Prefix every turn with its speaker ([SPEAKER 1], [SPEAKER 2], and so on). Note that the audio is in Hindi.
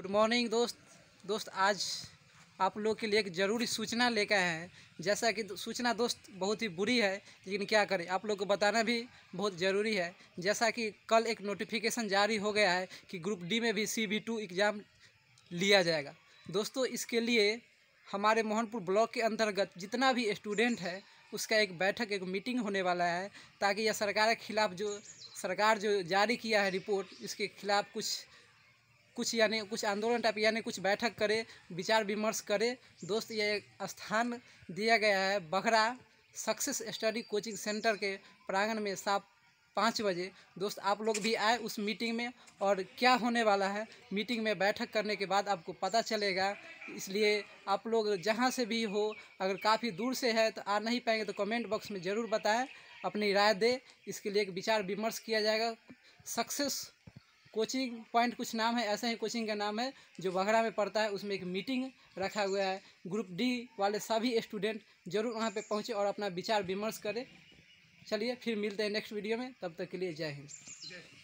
[SPEAKER 1] गुड मॉर्निंग दोस्त दोस्त आज आप लोग के लिए एक ज़रूरी सूचना लेकर हैं जैसा कि सूचना दोस्त बहुत ही बुरी है लेकिन क्या करें आप लोग को बताना भी बहुत ज़रूरी है जैसा कि कल एक नोटिफिकेशन जारी हो गया है कि ग्रुप डी में भी सी बी टू एग्ज़ाम लिया जाएगा दोस्तों इसके लिए हमारे मोहनपुर ब्लॉक के अंतर्गत जितना भी स्टूडेंट है उसका एक बैठक एक मीटिंग होने वाला है ताकि यह सरकार के खिलाफ जो सरकार जो जारी किया है रिपोर्ट इसके खिलाफ कुछ कुछ यानी कुछ आंदोलन टाइप यानी कुछ बैठक करे विचार विमर्श करे दोस्त ये स्थान दिया गया है Baghra Success Study Coaching Centre के प्रांगण में साफ पाँच बजे दोस्त आप लोग भी आए उस मीटिंग में और क्या होने वाला है मीटिंग में बैठक करने के बाद आपको पता चलेगा इसलिए आप लोग जहाँ से भी हो अगर काफ़ी दूर से है तो आ नहीं पाएंगे तो कमेंट बॉक्स में ज़रूर बताएं अपनी राय दे इसके लिए एक विचार विमर्श किया जाएगा सक्सेस कोचिंग पॉइंट कुछ नाम है ऐसा ही कोचिंग का नाम है जो बघरा में पड़ता है उसमें एक मीटिंग रखा हुआ है ग्रुप डी वाले सभी स्टूडेंट जरूर वहाँ पे पहुँचे और अपना विचार विमर्श करें चलिए फिर मिलते हैं नेक्स्ट वीडियो में तब तक के लिए जय हिंद